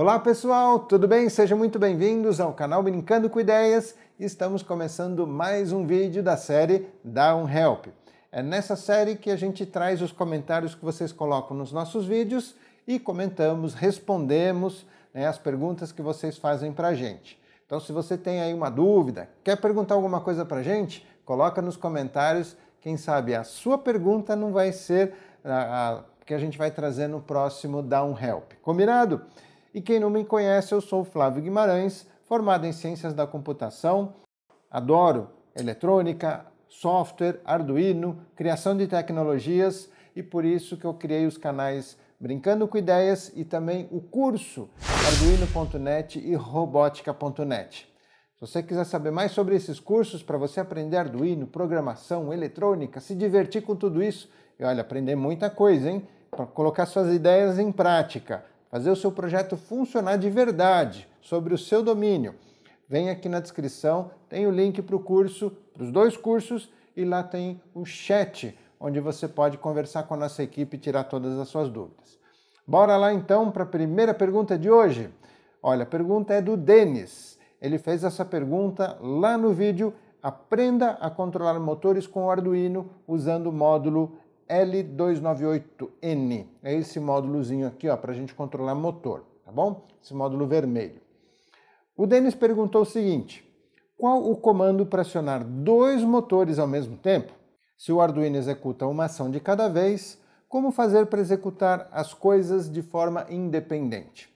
Olá pessoal, tudo bem? Sejam muito bem-vindos ao canal Brincando com Ideias. Estamos começando mais um vídeo da série Dá um Help. É nessa série que a gente traz os comentários que vocês colocam nos nossos vídeos e comentamos, respondemos né, as perguntas que vocês fazem para a gente. Então, se você tem aí uma dúvida, quer perguntar alguma coisa para a gente, coloca nos comentários. Quem sabe a sua pergunta não vai ser a, a que a gente vai trazer no próximo Down Help. Combinado? E quem não me conhece, eu sou Flávio Guimarães, formado em Ciências da Computação. Adoro eletrônica, software, Arduino, criação de tecnologias e por isso que eu criei os canais Brincando com Ideias e também o curso arduino.net e robótica.net. Se você quiser saber mais sobre esses cursos para você aprender Arduino, programação, eletrônica, se divertir com tudo isso, e olha, aprender muita coisa, hein? Para colocar suas ideias em prática fazer o seu projeto funcionar de verdade sobre o seu domínio, vem aqui na descrição, tem o link para o curso, para os dois cursos, e lá tem o um chat onde você pode conversar com a nossa equipe e tirar todas as suas dúvidas. Bora lá então para a primeira pergunta de hoje. Olha, a pergunta é do Denis. Ele fez essa pergunta lá no vídeo Aprenda a controlar motores com o Arduino usando o módulo L298N. É esse módulozinho aqui, ó, para a gente controlar motor, tá bom? Esse módulo vermelho. O Denis perguntou o seguinte: qual o comando para acionar dois motores ao mesmo tempo? Se o Arduino executa uma ação de cada vez, como fazer para executar as coisas de forma independente?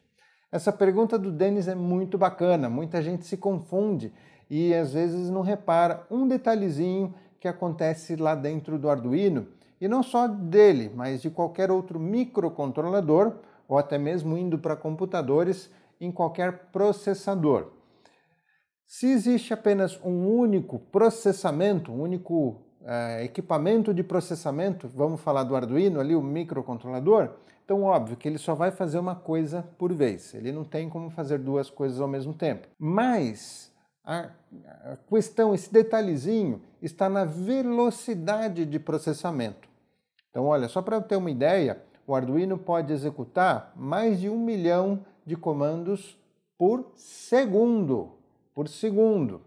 Essa pergunta do Denis é muito bacana, muita gente se confunde e às vezes não repara um detalhezinho que acontece lá dentro do Arduino e não só dele, mas de qualquer outro microcontrolador ou até mesmo indo para computadores em qualquer processador. Se existe apenas um único processamento, um único eh, equipamento de processamento, vamos falar do Arduino ali, o microcontrolador, então óbvio que ele só vai fazer uma coisa por vez, ele não tem como fazer duas coisas ao mesmo tempo. Mas a, a questão, esse detalhezinho, está na velocidade de processamento. Então, olha, só para ter uma ideia, o Arduino pode executar mais de um milhão de comandos por segundo. Por segundo.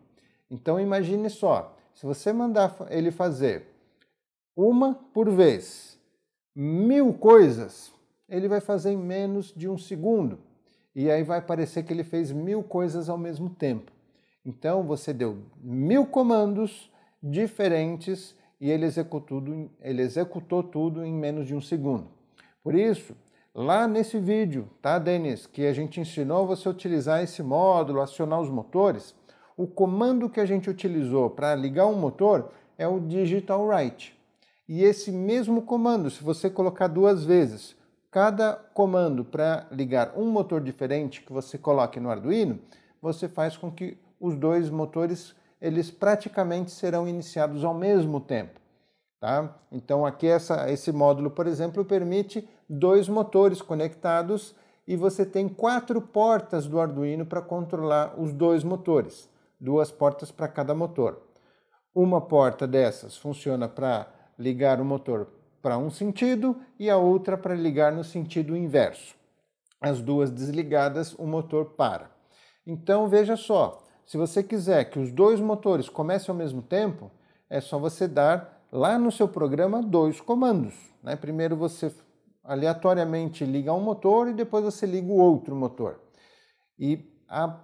Então, imagine só, se você mandar ele fazer uma por vez mil coisas, ele vai fazer em menos de um segundo. E aí vai parecer que ele fez mil coisas ao mesmo tempo. Então, você deu mil comandos diferentes e ele executou, tudo, ele executou tudo em menos de um segundo. Por isso, lá nesse vídeo, tá, Denis, que a gente ensinou você a utilizar esse módulo, acionar os motores, o comando que a gente utilizou para ligar um motor é o digital write. E esse mesmo comando, se você colocar duas vezes, cada comando para ligar um motor diferente que você coloque no Arduino, você faz com que os dois motores eles praticamente serão iniciados ao mesmo tempo. Tá? Então, aqui essa, esse módulo, por exemplo, permite dois motores conectados e você tem quatro portas do Arduino para controlar os dois motores, duas portas para cada motor. Uma porta dessas funciona para ligar o motor para um sentido e a outra para ligar no sentido inverso. As duas desligadas, o motor para. Então veja só, se você quiser que os dois motores comecem ao mesmo tempo, é só você dar lá no seu programa dois comandos. Né? Primeiro você aleatoriamente liga um motor e depois você liga o outro motor. E a,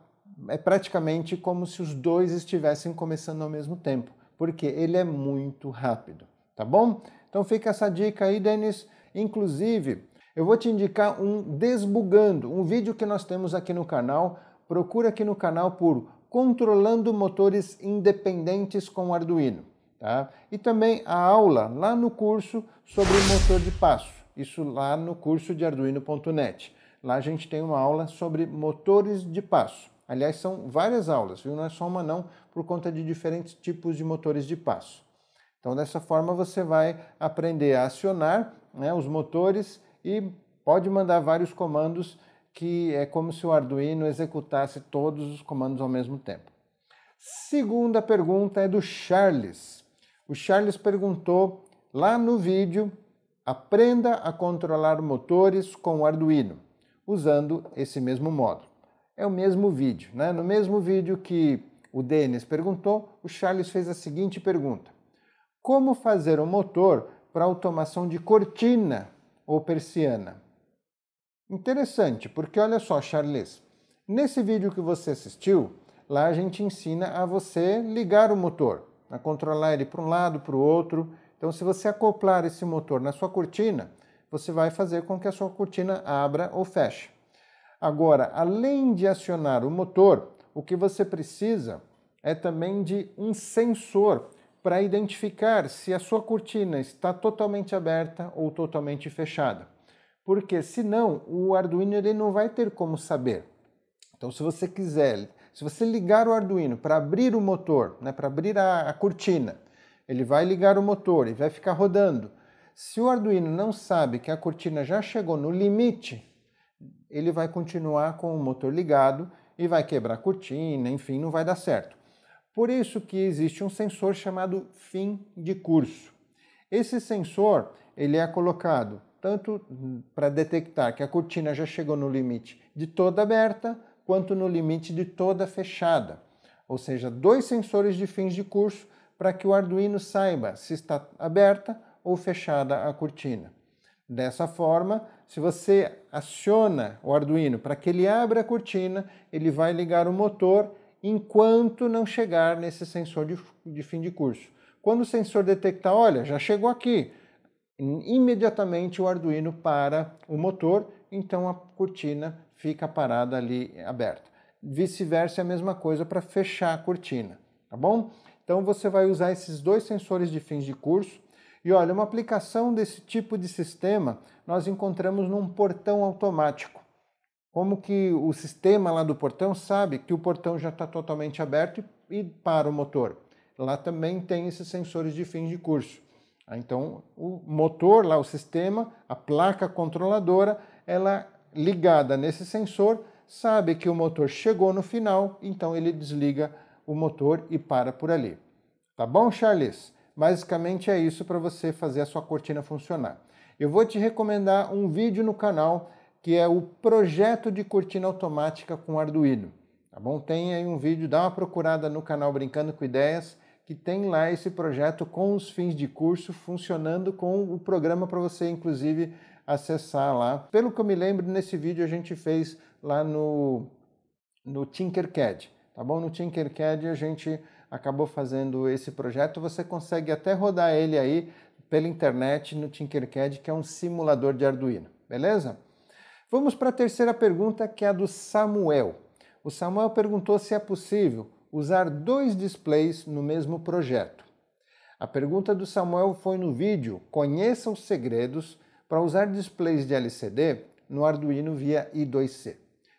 é praticamente como se os dois estivessem começando ao mesmo tempo, porque ele é muito rápido, tá bom? Então fica essa dica aí, Denis. Inclusive, eu vou te indicar um Desbugando, um vídeo que nós temos aqui no canal. Procura aqui no canal por controlando motores independentes com Arduino. Tá? E também a aula lá no curso sobre motor de passo, isso lá no curso de arduino.net. Lá a gente tem uma aula sobre motores de passo. Aliás, são várias aulas, viu? Não é só uma não, por conta de diferentes tipos de motores de passo. Então, dessa forma, você vai aprender a acionar né, os motores e pode mandar vários comandos que é como se o Arduino executasse todos os comandos ao mesmo tempo. Segunda pergunta é do Charles. O Charles perguntou lá no vídeo: aprenda a controlar motores com o Arduino, usando esse mesmo módulo. É o mesmo vídeo, né? No mesmo vídeo que o Denis perguntou, o Charles fez a seguinte pergunta: Como fazer um motor para automação de cortina ou persiana? Interessante, porque olha só, Charles, nesse vídeo que você assistiu, lá a gente ensina a você ligar o motor, a controlar ele para um lado, para o outro. Então, se você acoplar esse motor na sua cortina, você vai fazer com que a sua cortina abra ou feche. Agora, além de acionar o motor, o que você precisa é também de um sensor para identificar se a sua cortina está totalmente aberta ou totalmente fechada porque senão o Arduino ele não vai ter como saber. Então, se você quiser, se você ligar o Arduino para abrir o motor, né, para abrir a, a cortina, ele vai ligar o motor e vai ficar rodando. Se o Arduino não sabe que a cortina já chegou no limite, ele vai continuar com o motor ligado e vai quebrar a cortina, enfim, não vai dar certo. Por isso que existe um sensor chamado fim de curso. Esse sensor, ele é colocado tanto hum, para detectar que a cortina já chegou no limite de toda aberta, quanto no limite de toda fechada. Ou seja, dois sensores de fins de curso para que o Arduino saiba se está aberta ou fechada a cortina. Dessa forma, se você aciona o Arduino para que ele abra a cortina, ele vai ligar o motor enquanto não chegar nesse sensor de, de fim de curso. Quando o sensor detectar, olha, já chegou aqui, imediatamente o Arduino para o motor, então a cortina fica parada ali aberta. Vice-versa é a mesma coisa para fechar a cortina, tá bom? Então você vai usar esses dois sensores de fins de curso. E olha, uma aplicação desse tipo de sistema nós encontramos num portão automático. Como que o sistema lá do portão sabe que o portão já está totalmente aberto e para o motor? Lá também tem esses sensores de fins de curso. Ah, então, o motor lá, o sistema, a placa controladora, ela ligada nesse sensor, sabe que o motor chegou no final, então ele desliga o motor e para por ali. Tá bom, Charles? Basicamente é isso para você fazer a sua cortina funcionar. Eu vou te recomendar um vídeo no canal que é o projeto de cortina automática com Arduino. Tá bom? Tem aí um vídeo, dá uma procurada no canal Brincando com Ideias que tem lá esse projeto com os fins de curso funcionando com o programa para você, inclusive, acessar lá. Pelo que eu me lembro, nesse vídeo a gente fez lá no, no Tinkercad, tá bom? No Tinkercad a gente acabou fazendo esse projeto, você consegue até rodar ele aí pela internet no Tinkercad, que é um simulador de Arduino, beleza? Vamos para a terceira pergunta, que é a do Samuel. O Samuel perguntou se é possível usar dois displays no mesmo projeto. A pergunta do Samuel foi no vídeo Conheça os segredos para usar displays de LCD no Arduino via I2C.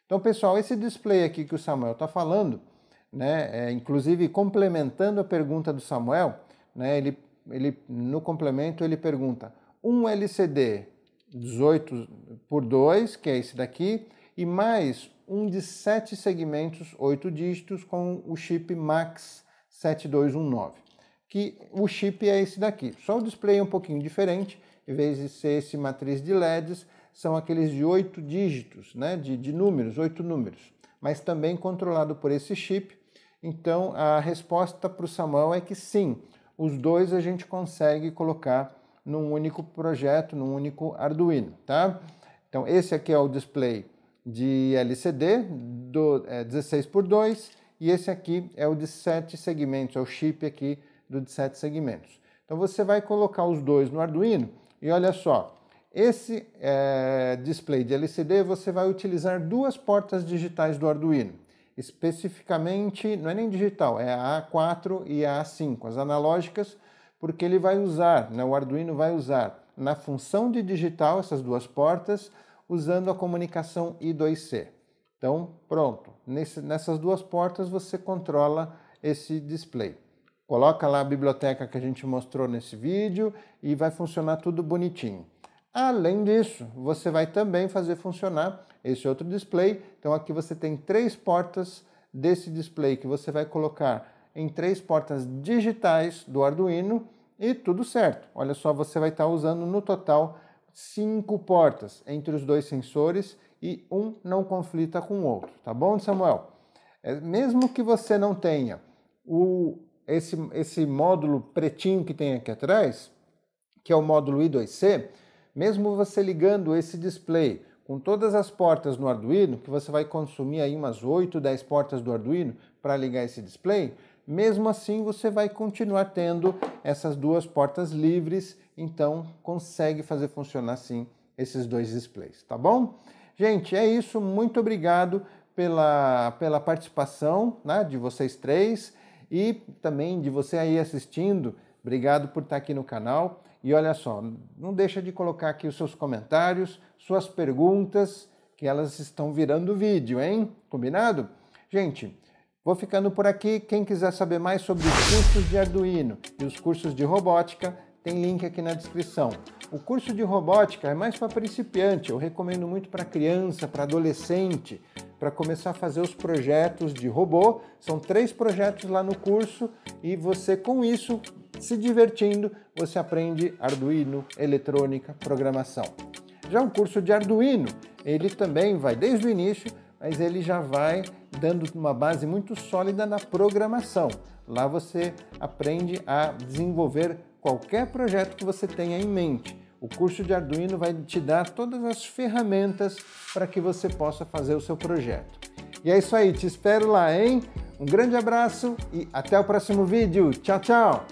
Então, pessoal, esse display aqui que o Samuel está falando, né, é, inclusive complementando a pergunta do Samuel, né, ele, ele, no complemento ele pergunta um LCD 18 por 2, que é esse daqui, e mais um de sete segmentos, oito dígitos, com o chip MAX 7219, que o chip é esse daqui. Só o display é um pouquinho diferente, em vez de ser esse matriz de LEDs, são aqueles de oito dígitos, né, de, de números, oito números, mas também controlado por esse chip. Então, a resposta para o Samuel é que sim, os dois a gente consegue colocar num único projeto, num único Arduino, tá? Então, esse aqui é o display de LCD do é, 16 por 2 e esse aqui é o de 7 segmentos, é o chip aqui do de 7 segmentos. Então você vai colocar os dois no Arduino e olha só, esse é, display de LCD você vai utilizar duas portas digitais do Arduino. Especificamente, não é nem digital, é a A4 e a A5, as analógicas, porque ele vai usar, né, o Arduino vai usar na função de digital essas duas portas, usando a comunicação I2C. Então, pronto. Nesse, nessas duas portas você controla esse display. Coloca lá a biblioteca que a gente mostrou nesse vídeo e vai funcionar tudo bonitinho. Além disso, você vai também fazer funcionar esse outro display. Então aqui você tem três portas desse display que você vai colocar em três portas digitais do Arduino e tudo certo. Olha só, você vai estar usando no total cinco portas entre os dois sensores e um não conflita com o outro, tá bom, Samuel? É, mesmo que você não tenha o, esse, esse módulo pretinho que tem aqui atrás, que é o módulo I2C, mesmo você ligando esse display com todas as portas no Arduino, que você vai consumir aí umas 8, 10 portas do Arduino para ligar esse display, mesmo assim você vai continuar tendo essas duas portas livres então consegue fazer funcionar sim esses dois displays, tá bom? Gente, é isso, muito obrigado pela, pela participação né, de vocês três e também de você aí assistindo, obrigado por estar aqui no canal. E olha só, não deixa de colocar aqui os seus comentários, suas perguntas, que elas estão virando vídeo, hein? Combinado? Gente, Vou ficando por aqui. Quem quiser saber mais sobre os cursos de Arduino e os cursos de robótica, tem link aqui na descrição. O curso de robótica é mais para principiante, eu recomendo muito para criança, para adolescente, para começar a fazer os projetos de robô. São três projetos lá no curso e você, com isso, se divertindo, você aprende Arduino, eletrônica, programação. Já o curso de Arduino, ele também vai desde o início, mas ele já vai dando uma base muito sólida na programação. Lá você aprende a desenvolver qualquer projeto que você tenha em mente. O curso de Arduino vai te dar todas as ferramentas para que você possa fazer o seu projeto. E é isso aí, te espero lá, hein? Um grande abraço e até o próximo vídeo. Tchau, tchau!